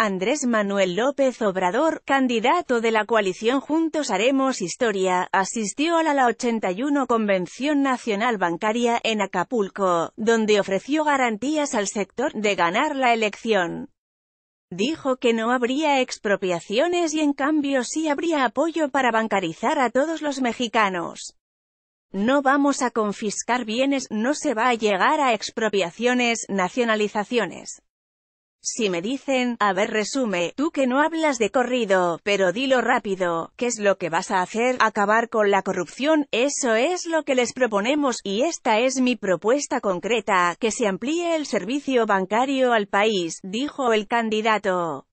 Andrés Manuel López Obrador, candidato de la coalición Juntos Haremos Historia, asistió a la, 81 Convención Nacional Bancaria en Acapulco, donde ofreció garantías al sector de ganar la elección. Dijo que no habría expropiaciones y en cambio sí habría apoyo para bancarizar a todos los mexicanos. No vamos a confiscar bienes, no se va a llegar a expropiaciones, nacionalizaciones. Si me dicen, a ver resume, tú que no hablas de corrido, pero dilo rápido, ¿qué es lo que vas a hacer? Acabar con la corrupción, eso es lo que les proponemos, y esta es mi propuesta concreta, que se amplíe el servicio bancario al país, dijo el candidato.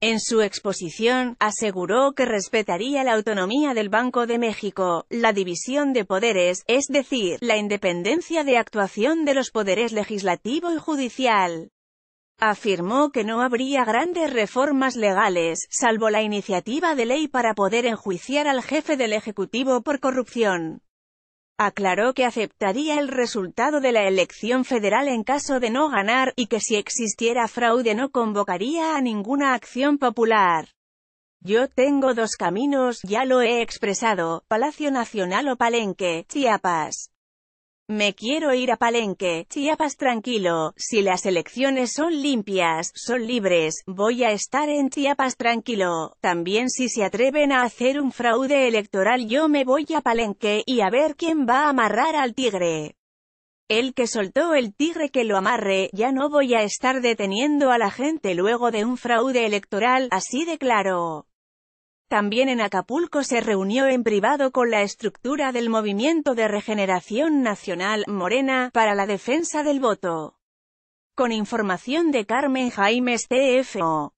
En su exposición, aseguró que respetaría la autonomía del Banco de México, la división de poderes, es decir, la independencia de actuación de los poderes legislativo y judicial afirmó que no habría grandes reformas legales, salvo la iniciativa de ley para poder enjuiciar al jefe del Ejecutivo por corrupción. Aclaró que aceptaría el resultado de la elección federal en caso de no ganar, y que si existiera fraude no convocaría a ninguna acción popular. Yo tengo dos caminos, ya lo he expresado, Palacio Nacional o Palenque, Chiapas. Me quiero ir a Palenque, Chiapas tranquilo, si las elecciones son limpias, son libres, voy a estar en Chiapas tranquilo. También si se atreven a hacer un fraude electoral yo me voy a Palenque, y a ver quién va a amarrar al tigre. El que soltó el tigre que lo amarre, ya no voy a estar deteniendo a la gente luego de un fraude electoral, así de claro. También en Acapulco se reunió en privado con la estructura del Movimiento de Regeneración Nacional, Morena, para la defensa del voto. Con información de Carmen Jaimes TFO.